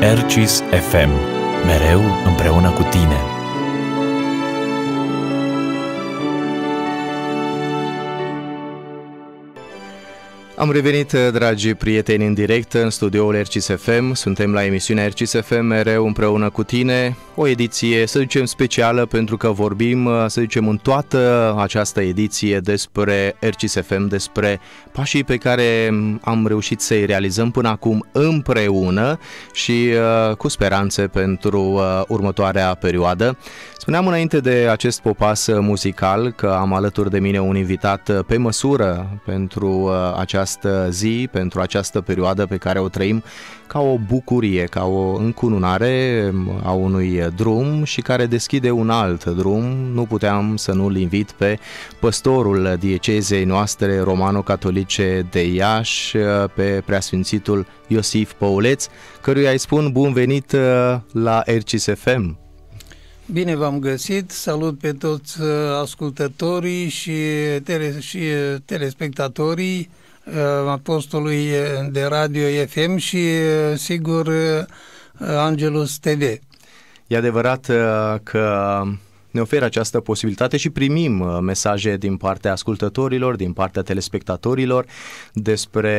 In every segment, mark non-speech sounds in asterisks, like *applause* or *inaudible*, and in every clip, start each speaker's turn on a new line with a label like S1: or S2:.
S1: Ercis FM, mereu
S2: împreună cu tine. Am revenit, uh, dragi prieteni, în direct în studioul RCSFM. Suntem la emisiunea RCSFM mereu împreună cu tine. O ediție, să zicem, specială pentru că vorbim, uh, să zicem, în toată această ediție despre RCSFM, despre pașii pe care mm, am reușit să-i realizăm până acum împreună și uh, cu speranțe pentru uh, următoarea perioadă. Spuneam înainte de acest popas muzical că am alături de mine un invitat pe măsură pentru uh, această zi, pentru această perioadă pe care o trăim, ca o bucurie, ca o încununare um, a unui drum și care deschide un alt drum. Nu puteam să nu-l invit pe păstorul diecezei noastre romano-catolice de Iași, uh, pe preasfințitul Iosif Pauleț, căruia îi spun bun venit uh, la RCSFM.
S1: Bine v-am găsit, salut pe toți uh, ascultătorii și, tele, și uh, telespectatorii uh, apostolului de radio FM și, sigur, Angelus TV.
S2: E adevărat că ne oferă această posibilitate și primim uh, mesaje din partea ascultătorilor, din partea telespectatorilor despre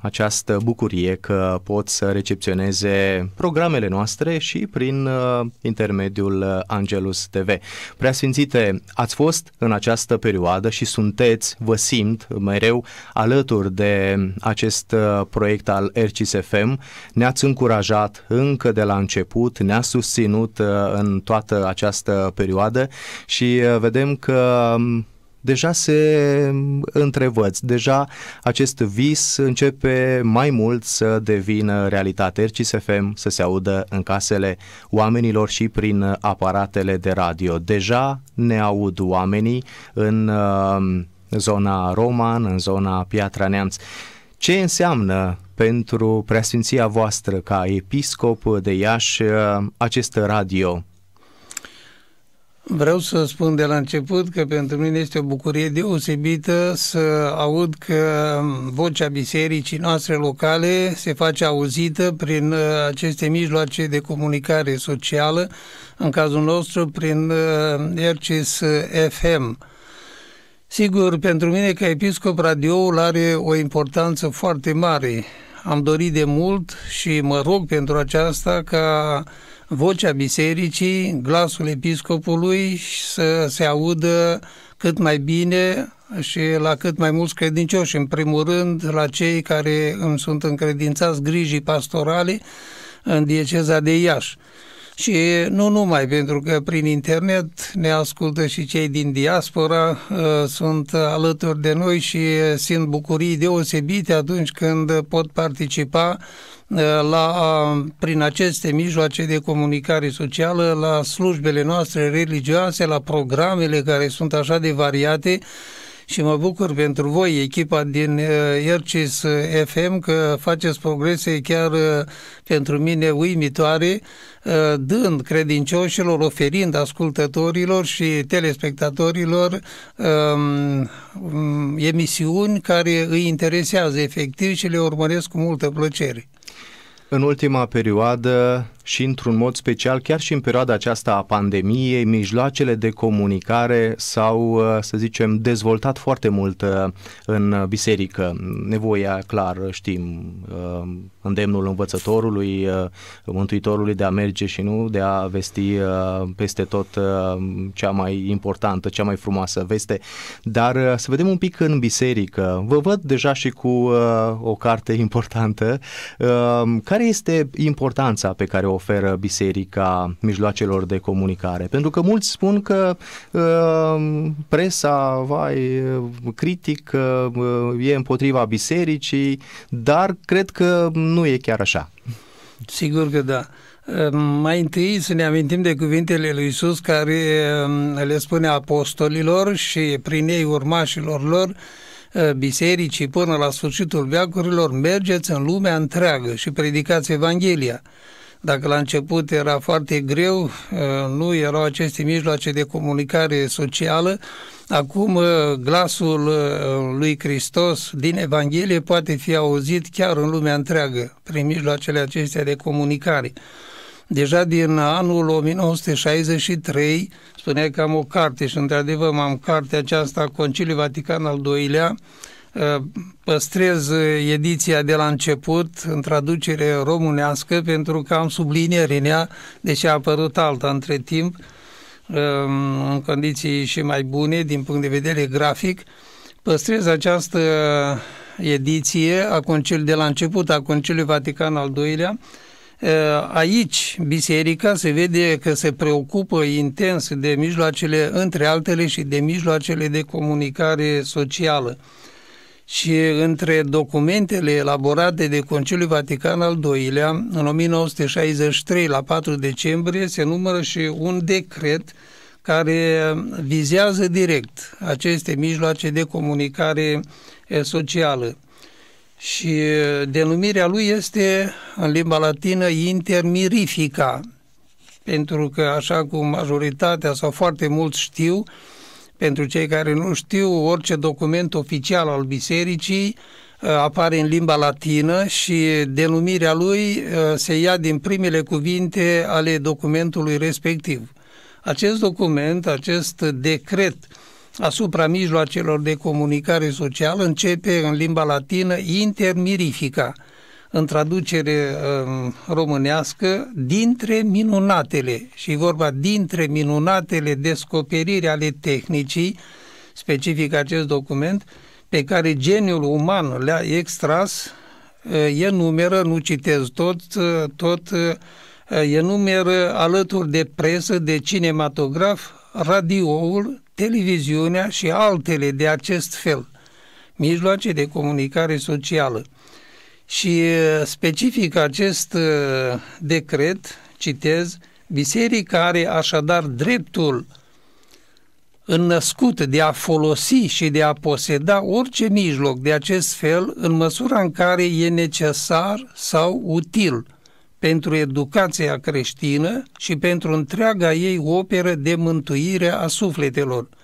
S2: această bucurie că pot să recepționeze programele noastre și prin uh, intermediul uh, Angelus TV. Preasfințite, ați fost în această perioadă și sunteți, vă simt mereu alături de acest proiect al RCSFM. Ne-ați încurajat încă de la început, ne-a susținut în toată această perioadă perioadă și uh, vedem că um, deja se întrevăț, deja acest vis începe mai mult să devină realitate. RCSFM să se audă în casele oamenilor și prin aparatele de radio. Deja ne aud oamenii în um, zona Roman, în zona Piatra Neamț. Ce înseamnă pentru preasfinția voastră ca episcop de Iași uh, acest radio
S1: Vreau să spun de la început că pentru mine este o bucurie deosebită să aud că vocea bisericii noastre locale se face auzită prin uh, aceste mijloace de comunicare socială, în cazul nostru prin uh, RCS FM. Sigur, pentru mine ca episcop radioul are o importanță foarte mare. Am dorit de mult și mă rog pentru aceasta ca vocea bisericii, glasul episcopului să se audă cât mai bine și la cât mai mulți credincioși, în primul rând la cei care îmi sunt încredințați grijii pastorale în dieceza de Iași. Și nu numai, pentru că prin internet ne ascultă și cei din diaspora, ă, sunt alături de noi și simt bucurii deosebite atunci când pot participa Eh, la, prin aceste mijloace de comunicare socială, la slujbele noastre religioase, la programele care sunt așa de variate și mă bucur pentru voi, echipa din eh, Ercis FM, că faceți progrese chiar eh, pentru mine uimitoare, dând credincioșilor, oferind ascultătorilor și telespectatorilor um, emisiuni care îi interesează efectiv și le urmăresc cu
S2: multă plăcere. În ultima perioadă și într-un mod special chiar și în perioada aceasta a pandemiei, mijloacele de comunicare s-au, uh, să zicem, dezvoltat foarte mult uh, în biserică. Nevoia, clar, știm, uh, îndemnul învățătorului, mântuitorului de a merge și nu de a vesti peste tot cea mai importantă, cea mai frumoasă veste. Dar să vedem un pic în biserică. Vă văd deja și cu o carte importantă. Care este importanța pe care o oferă biserica mijloacelor de comunicare. Pentru că mulți spun că uh, presa, vai, uh, critică, uh, uh, e împotriva bisericii, dar cred că nu e chiar așa.
S1: Sigur că da. Uh, mai întâi să ne amintim de cuvintele lui Isus care um, le spune apostolilor și prin ei urmașilor lor bisericii până la sfârșitul veacurilor, mergeți în lumea întreagă și predicați Evanghelia. Dacă la început era foarte greu, ă, nu erau aceste mijloace de comunicare socială, acum ă, glasul ă, lui Hristos din Evanghelie poate fi auzit chiar în lumea întreagă, prin mijloacele acestea de comunicare. Deja din anul 1963, spunea că am o carte și într-adevăr am cartea aceasta, Conciliul Vatican al II-lea, păstrez ediția de la început în traducere românească pentru că am sublinieri în ea, deși a apărut alta între timp um, în condiții și mai bune din punct de vedere grafic. Păstrez această ediție a concil, de la început a Conciliului Vatican al II-lea. Uh, aici biserica se vede că se preocupă intens de mijloacele, între altele, și de mijloacele de comunicare socială și între documentele elaborate de Conciliul Vatican al II-lea în 1963 la 4 decembrie se numără și un decret care vizează direct aceste mijloace de comunicare socială. Și denumirea lui este în limba latină intermirifica, pentru că, așa cum majoritatea sau foarte mulți știu, pentru cei care nu știu, orice document oficial al bisericii uh, apare în limba latină și denumirea lui uh, se ia din primele cuvinte ale documentului respectiv. Acest document, acest decret asupra mijloacelor de comunicare socială începe în limba latină intermirifica, în traducere um, românească, dintre minunatele, și vorba dintre minunatele descoperiri ale tehnicii, specific acest document, pe care geniul uman le-a extras, uh, numeră, nu citez tot, uh, tot uh, numeră alături de presă, de cinematograf, radioul, televiziunea și altele de acest fel, mijloace de comunicare socială. Și uh, specific acest uh, decret, citez, biserica are așadar dreptul înnăscut de a folosi și de a poseda orice mijloc de acest fel în măsura în care e necesar sau util pentru educația creștină și pentru întreaga ei operă de mântuire a sufletelor –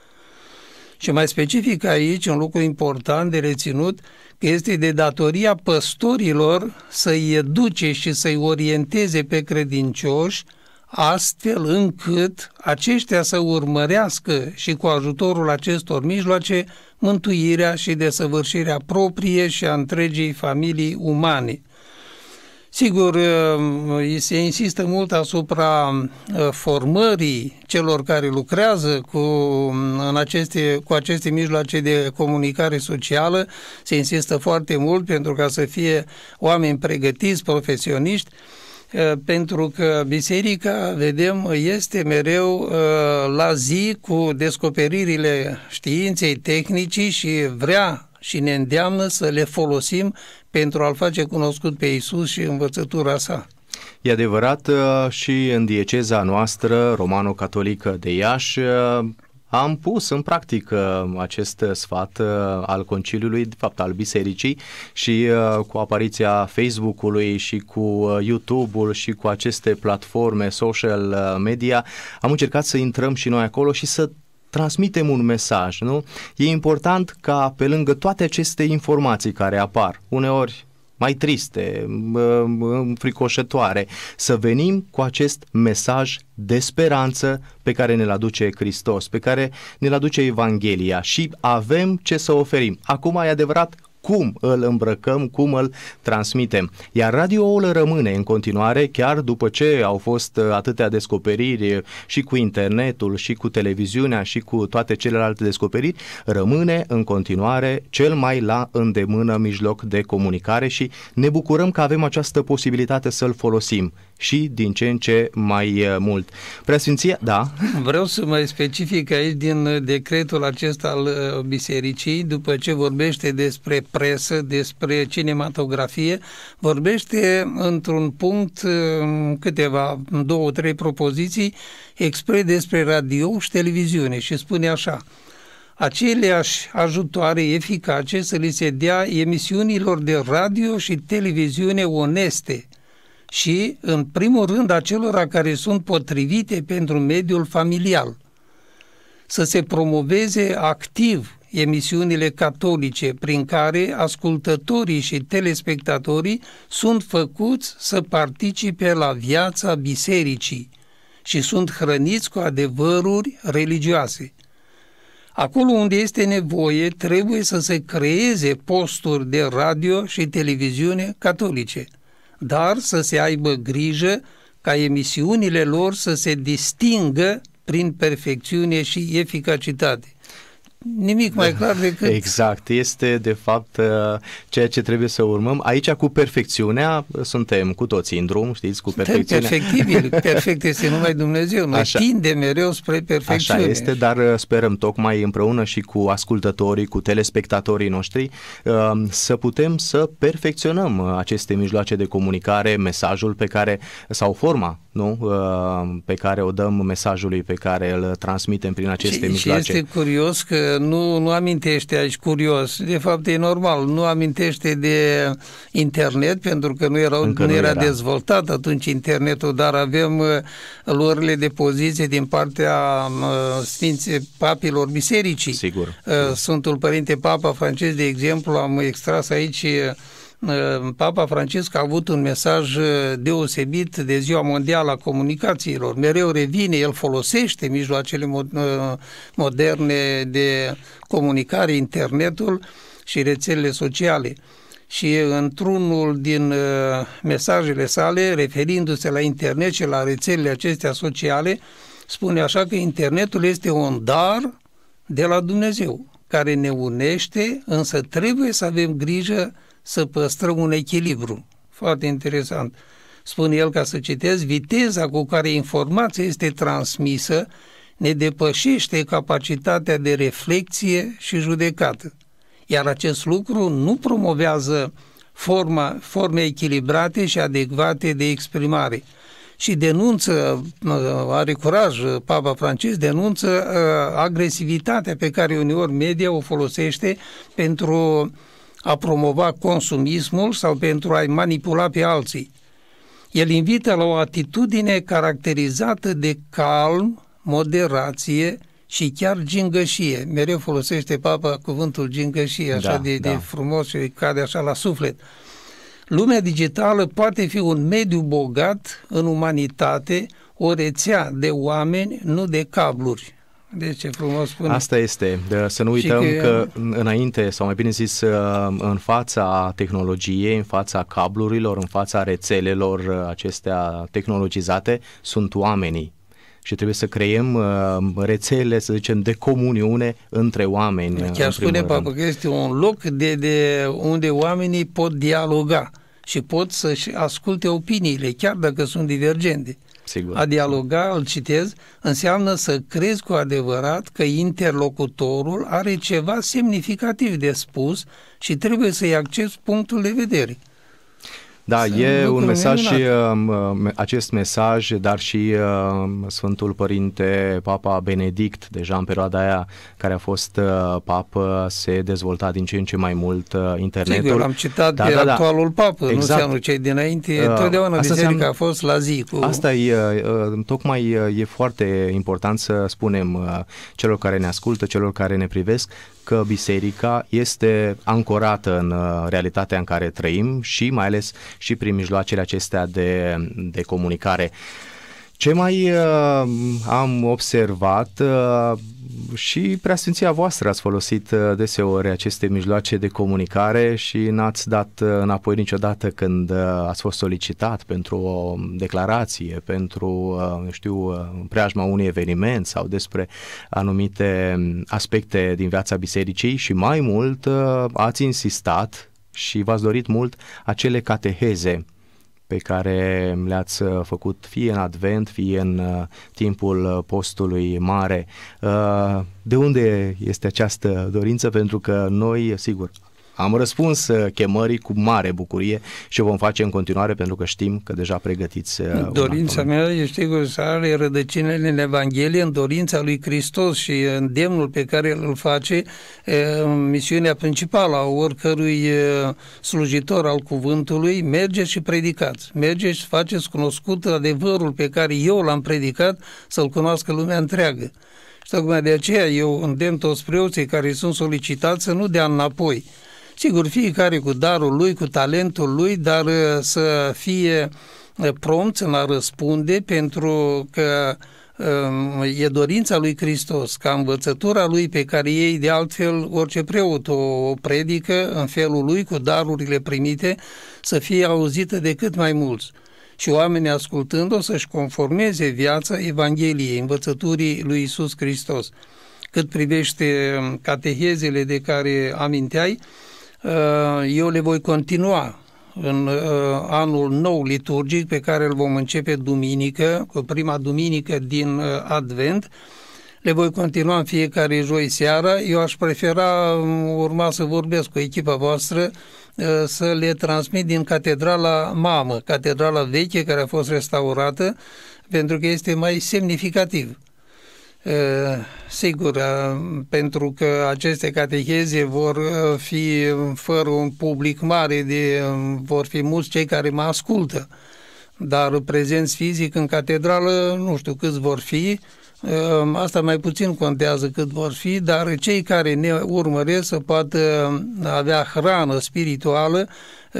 S1: și mai specific aici, un lucru important de reținut, că este de datoria păstorilor să-i educe și să-i orienteze pe credincioși astfel încât aceștia să urmărească și cu ajutorul acestor mijloace mântuirea și desăvârșirea proprie și a întregii familii umane. Sigur, se insistă mult asupra formării celor care lucrează cu, în aceste, cu aceste mijloace de comunicare socială, se insistă foarte mult pentru ca să fie oameni pregătiți, profesioniști, pentru că biserica, vedem, este mereu la zi cu descoperirile științei, tehnicii și vrea și ne îndeamnă să le folosim pentru a-L face cunoscut pe Isus și învățătura sa.
S2: E adevărat uh, și în dieceza noastră romano-catolică de Iași uh, am pus în practică acest sfat uh, al Conciliului, de fapt al Bisericii și cu apariția Facebook-ului și cu YouTube-ul și cu aceste platforme social media am încercat să intrăm și noi acolo și să transmitem un mesaj, nu? E important ca pe lângă toate aceste informații care apar, uneori mai triste, fricoșătoare, să venim cu acest mesaj de speranță pe care ne-l aduce Hristos, pe care ne-l aduce Evanghelia și avem ce să oferim. Acum e adevărat cum îl îmbrăcăm, cum îl transmitem. Iar radioul rămâne în continuare, chiar după ce au fost uh, atâtea descoperiri uh, și cu internetul, și cu televiziunea, și cu toate celelalte descoperiri, rămâne în continuare cel mai la îndemână mijloc de comunicare și ne bucurăm că avem această posibilitate să-l folosim și din ce în ce mai mult. Preasfinția, da?
S1: Vreau să mai specific aici din decretul acesta al bisericii, după ce vorbește despre presă, despre cinematografie, vorbește într-un punct, câteva, două, trei propoziții, expre despre radio și televiziune și spune așa, aceleași ajutoare eficace să li se dea emisiunilor de radio și televiziune oneste, și, în primul rând, acelora care sunt potrivite pentru mediul familial. Să se promoveze activ emisiunile catolice prin care ascultătorii și telespectatorii sunt făcuți să participe la viața bisericii și sunt hrăniți cu adevăruri religioase. Acolo unde este nevoie, trebuie să se creeze posturi de radio și televiziune catolice – dar să se aibă grijă ca emisiunile lor să se distingă prin perfecțiune și eficacitate nimic
S2: mai da. clar decât... Exact, este de fapt uh, ceea ce trebuie să urmăm. Aici cu perfecțiunea suntem cu toții în drum, știți, cu perfecțiunea. perfectibil, *laughs* perfect este numai Dumnezeu, noi Așa. tindem
S1: mereu spre perfecțiune. Așa este,
S2: dar uh, sperăm tocmai împreună și cu ascultătorii, cu telespectatorii noștri uh, să putem să perfecționăm aceste mijloace de comunicare, mesajul pe care, sau forma nu? Uh, pe care o dăm mesajului pe care îl transmitem prin aceste și, mijloace. Și este
S1: curios că nu, nu amintește aici curios, de fapt e normal, nu amintește de internet pentru că nu, erau, Încă nu, nu era, era dezvoltat atunci internetul, dar avem uh, luările de poziție din partea uh, Sfinții Papilor Bisericii. Sigur. Sfântul Părinte Papa Francesc, de exemplu, am extras aici Papa Francisc a avut un mesaj uh, deosebit de Ziua Mondială a Comunicațiilor. Mereu revine, el folosește mijloacele uh, moderne de comunicare, internetul și rețelele sociale și într-unul din uh, mesajele sale, referindu-se la internet și la rețelele acestea sociale, spune așa că internetul este un dar de la Dumnezeu care ne unește, însă trebuie să avem grijă să păstrăm un echilibru. Foarte interesant. Spune el ca să citez, viteza cu care informația este transmisă ne depășește capacitatea de reflexie și judecată. Iar acest lucru nu promovează forma, forme echilibrate și adecvate de exprimare. Și denunță, uh, are curaj, uh, Papa Francis denunță uh, agresivitatea pe care uneori media o folosește pentru a promova consumismul sau pentru a-i manipula pe alții. El invită la o atitudine caracterizată de calm, moderație și chiar gingășie. Mereu folosește papa cuvântul gingășie, așa da, de, da. de frumos și cade așa la suflet. Lumea digitală poate fi un mediu bogat în umanitate, o rețea de oameni, nu de cabluri. Deci ce frumos spune. Asta
S2: este. Să nu uităm că... că înainte, sau mai bine zis, uh, în fața tehnologiei, în fața cablurilor, în fața rețelelor uh, acestea tehnologizate, sunt oamenii și trebuie să creăm uh, rețele, să zicem, de comuniune între oameni. Deci chiar în spune Papa
S1: că este un loc de, de unde oamenii pot dialoga și pot să-și asculte opiniile, chiar dacă sunt divergente. Sigur. A dialoga, îl citez, înseamnă să crezi cu adevărat că interlocutorul are ceva semnificativ de spus și trebuie să-i accepti punctul de vedere.
S2: Da, e un mesaj și uh, acest mesaj, dar și uh, Sfântul Părinte Papa Benedict, deja în perioada aia care a fost uh, papă, uh, se dezvolta din ce în ce mai mult uh, internetul. Sigur, am citat da, de da, da. actualul papă, exact. nu înseamnă
S1: cei dinainte, uh, totdeauna asta biserica a
S2: fost la zi. Cu... Asta e, uh, uh tocmai uh, e foarte important să spunem uh, celor care ne ascultă, celor care ne privesc, că biserica este ancorată în uh, realitatea în care trăim și mai ales și prin mijloacele acestea de, de comunicare. Ce mai uh, am observat uh, și preasfinția voastră ați folosit uh, deseori aceste mijloace de comunicare și n-ați dat uh, înapoi niciodată când uh, ați fost solicitat pentru o declarație, pentru, știu, preajma unui eveniment sau despre anumite um, aspecte din viața bisericii și mai mult ați insistat și v-ați dorit mult acele cateheze pe care le-ați uh, făcut fie în advent, fie în uh, timpul uh, postului mare. De unde este această dorință? Pentru că noi, sigur, am răspuns uh, chemării cu mare bucurie și o vom face în continuare pentru că știm că deja pregătiți. Uh,
S1: dorința mea este să are rădăcinile în Evanghelie, în dorința lui Hristos și în demnul pe care îl face uh, misiunea principală a oricărui slujitor al cuvântului, mergeți și predicați, mergeți și faceți cunoscut adevărul pe care eu l-am predicat să-l cunoască lumea întreagă. Și tocmai de aceea eu îndemn toți preoții care sunt solicitați să nu dea înapoi, Sigur, fiecare cu darul lui, cu talentul lui, dar uh, să fie uh, prompt la răspunde pentru că um, e dorința lui Hristos, ca învățătura lui pe care ei, de altfel, orice preot o predică în felul lui, cu darurile primite, să fie auzită de cât mai mulți și oamenii ascultând-o să-și conformeze viața Evangheliei, învățăturii lui Isus Hristos. Cât privește um, catehezele de care aminteai, Eh, eu le voi continua în eh, anul nou liturgic pe care îl vom începe duminică, cu prima duminică din eh, Advent, le voi continua în fiecare joi seara. Eu aș prefera mm, urma să vorbesc cu echipa voastră să le transmit din catedrala mamă, catedrala veche care a fost restaurată, pentru că este mai semnificativ. Sigur, pentru că aceste cateheze vor fi fără un public mare, de, vor fi mulți cei care mă ascultă, dar prezenți fizic în catedrală nu știu câți vor fi, Ehm, asta mai puțin contează cât vor fi, dar cei care ne urmăresc să poată mm, avea hrană spirituală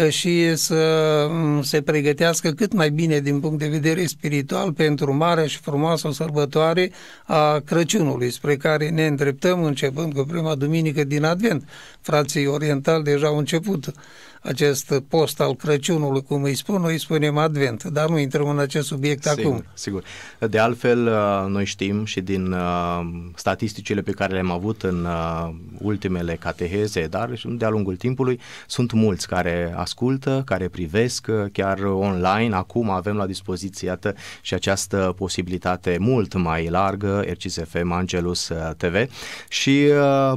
S1: și să mm, se pregătească cât mai bine din punct de vedere spiritual pentru marea și frumoasă sărbătoare a Crăciunului, spre care ne îndreptăm începând cu prima duminică din Advent. Frații orientali deja au început acest post al Crăciunului, cum îi spun, noi îi spunem Advent, dar nu intrăm în acest subiect sigur, acum.
S2: Sigur. De altfel, uh, noi știm și din uh, statisticile pe care le-am avut în uh, ultimele cateheze, dar de-a lungul timpului sunt mulți care ascultă, care privesc chiar online. Acum avem la dispoziție, iată, și această posibilitate mult mai largă, RCSFM, Angelus TV și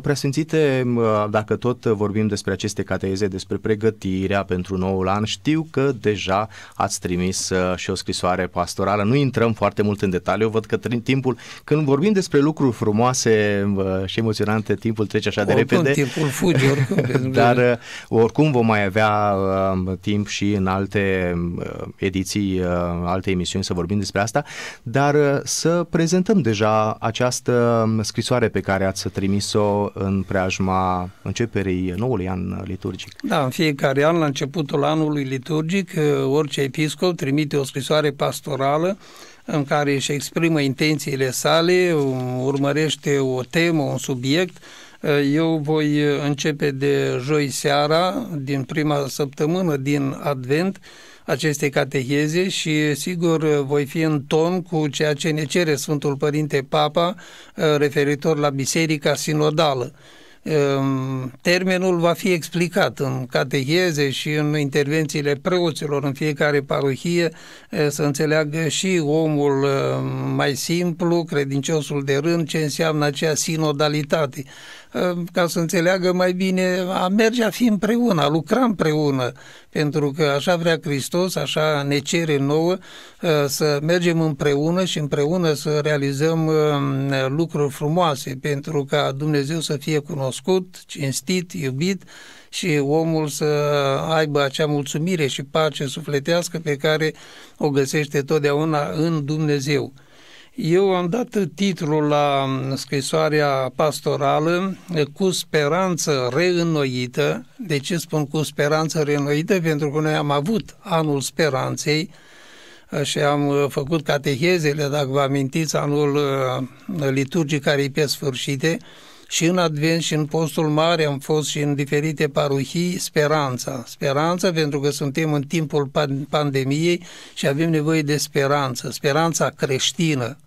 S2: preasfințite, dacă tot vorbim despre aceste cateheze, despre pregătire pregătirea pentru noul an. Știu că deja ați trimis uh, și o scrisoare pastorală. Nu intrăm foarte mult în detaliu, Eu văd că timpul, când vorbim despre lucruri frumoase uh, și emoționante, timpul trece așa oricum, de repede. timpul fuge, oricum. *laughs* dar uh, oricum vom mai avea timp și în alte ediții, alte emisiuni să vorbim despre asta, dar să prezentăm deja această um, scrisoare pe care ați trimis-o în preajma începerii noului an liturgic.
S1: Da, în fiecare fiecare an, la începutul anului liturgic, eh, orice episcop trimite o scrisoare pastorală în care își exprimă intențiile sale, urmărește o temă, un subiect. Eh, eu voi eh, începe de joi seara, din prima săptămână din Advent, aceste cateheze și sigur voi fi în ton cu ceea ce ne cere Sfântul Părinte Papa referitor la Biserica Sinodală. Ehm, termenul va fi explicat în catecheze și în intervențiile preoților în fiecare parohie să înțeleagă și omul mai simplu, credinciosul de rând, ce înseamnă acea sinodalitate. Ehm, ca să înțeleagă mai bine, a merge, a fi împreună, a lucra împreună, pentru că așa vrea Hristos, așa ne cere nouă ehm, să mergem împreună și împreună să realizăm ehm, lucruri frumoase, pentru ca Dumnezeu să fie cunoscut, cinstit, iubit și omul să aibă acea mulțumire și pace sufletească pe care o găsește totdeauna în Dumnezeu. Eu am dat titlul la scrisoarea pastorală Cu speranță reînnoită. De ce spun cu speranță reînnoită? Pentru că noi am avut anul speranței uh, și am uh, făcut catehezele, dacă vă amintiți, anul uh, liturgic care e pe sfârșite și în Advent și în Postul Mare am fost și în diferite parohii speranța. Speranța pentru că suntem în timpul pandemiei și avem nevoie de speranță, speranța creștină.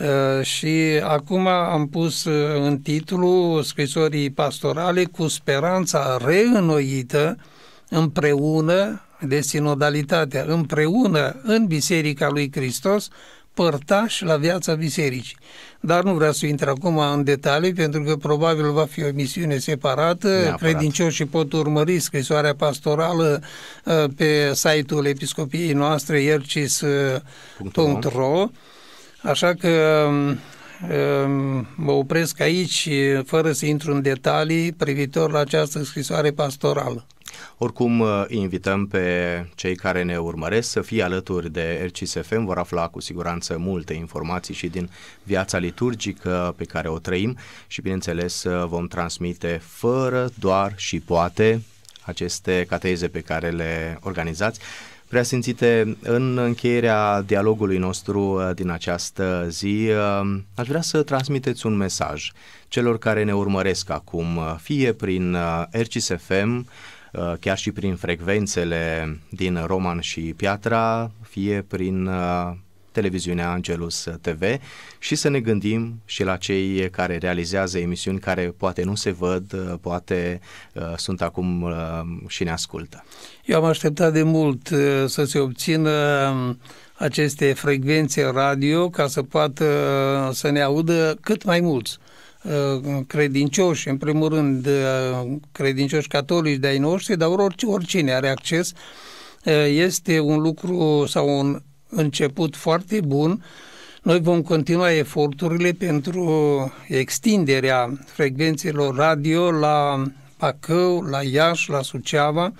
S1: Uh, și acum am pus uh, în titlu scrisorii pastorale cu speranța reînnoită împreună de sinodalitatea, împreună în Biserica lui Hristos, părtași la viața bisericii. Dar nu vreau să intru acum în detalii, pentru că probabil va fi o misiune separată. Neapărat. Credincioșii pot urmări scrisoarea pastorală uh, pe site-ul episcopiei noastre, ercis.ro. Așa că um, um, mă opresc aici fără să intru în detalii privitor la această scrisoare pastorală.
S2: Oricum, uh, invităm pe cei care ne urmăresc să fie alături de RCSFM. Vor afla cu siguranță multe informații și din viața liturgică pe care o trăim și, bineînțeles, uh, vom transmite fără, doar și poate aceste cateze pe care le organizați. Preasfințite, în încheierea dialogului nostru uh, din această zi, uh, aș vrea să transmiteți un mesaj celor care ne urmăresc acum, uh, fie prin RCSFM, chiar și prin frecvențele din Roman și Piatra, fie prin televiziunea Angelus uh, TV și să ne gândim și la cei care realizează emisiuni care poate nu se văd, uh, poate uh, sunt acum și ne ascultă. Eu am așteptat de mult
S1: să se obțină um, aceste frecvențe radio ca să poată să ne audă cât mai mulți credincioși, în primul rând credincioși catolici de-ai noștri, dar oricine are acces, este un lucru sau un început foarte bun. Noi vom continua eforturile pentru extinderea frecvențelor radio la Pacău, la Iași, la Suceava.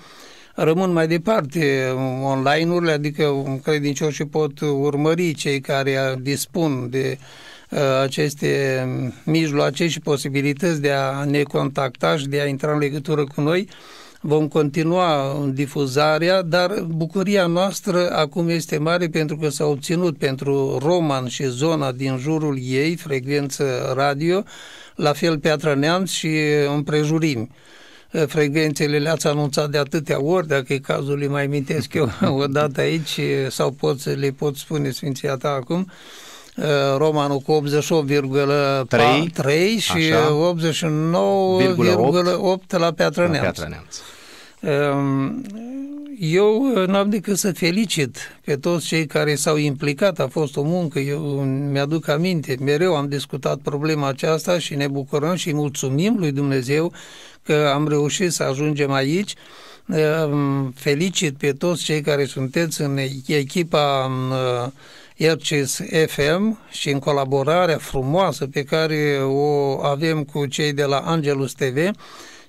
S1: Rămân mai departe online-urile, adică credincioșii pot urmări cei care dispun de uh, aceste mijloace și posibilități de a ne contacta și de a intra în legătură cu noi vom continua difuzarea, dar bucuria noastră acum este mare pentru că s-a obținut pentru Roman și zona din jurul ei, frecvență radio, la fel Piatra Neamț și împrejurimi frecvențele le-ați anunțat de atâtea ori, dacă e cazul, îi mai mintesc eu *laughs* o dată aici sau pot, le pot spune Sfinția ta acum. Uh, romanul cu 88,3 și 89,8 la Piatră, La Piatră Neamț. Um, eu uh, n-am decât să felicit pe toți cei care s-au implicat, a fost o muncă, eu mi-aduc aminte, mereu am discutat problema aceasta și ne bucurăm și mulțumim lui Dumnezeu că am reușit să ajungem aici. Um, felicit pe toți cei care sunteți în echipa um, Ercis FM și în colaborarea frumoasă pe care o avem cu cei de la Angelus TV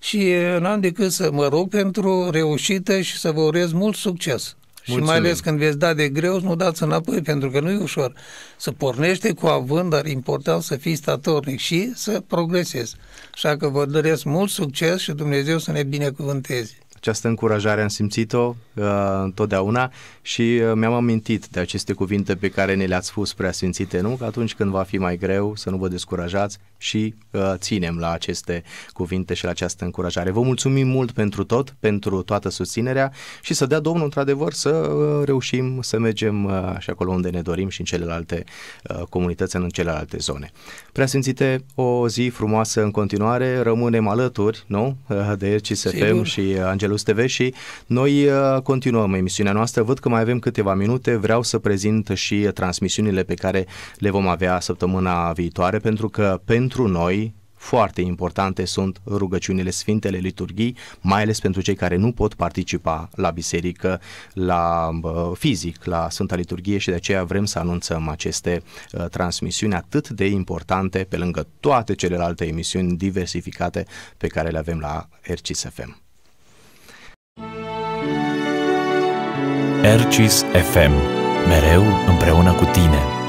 S1: și n-am decât să mă rog pentru reușită și să vă urez mult succes. Mulțumim. Și mai ales când veți da de greu, nu dați înapoi, pentru că nu e ușor. Să pornește cu având, dar important să fii statornic și să progresezi. Așa că vă doresc mult succes și Dumnezeu să ne binecuvânteze.
S2: Această încurajare am simțit-o uh, întotdeauna și uh, mi-am amintit de aceste cuvinte pe care ne le-ați spus prea simțite, nu? Că atunci când va fi mai greu să nu vă descurajați și uh, ținem la aceste cuvinte și la această încurajare. Vă mulțumim mult pentru tot, pentru toată susținerea și să dea Domnul într-adevăr să uh, reușim să mergem uh, și acolo unde ne dorim și în celelalte uh, comunități, în celelalte zone. Prea simțite, o zi frumoasă în continuare, rămânem alături, nu? Uh, de CSFM Sigur. și uh, Angel Velus TV și noi uh, continuăm emisiunea noastră. Văd că mai avem câteva minute. Vreau să prezint și transmisiunile pe care le vom avea săptămâna viitoare pentru că pentru noi foarte importante sunt rugăciunile Sfintele Liturghii, mai ales pentru cei care nu pot participa la biserică, la uh, fizic, la Sfânta Liturghie și de aceea vrem să anunțăm aceste uh, transmisiuni atât de importante pe lângă toate celelalte emisiuni diversificate pe care le avem la RCSFM. Ercis FM, mereu împreună cu tine.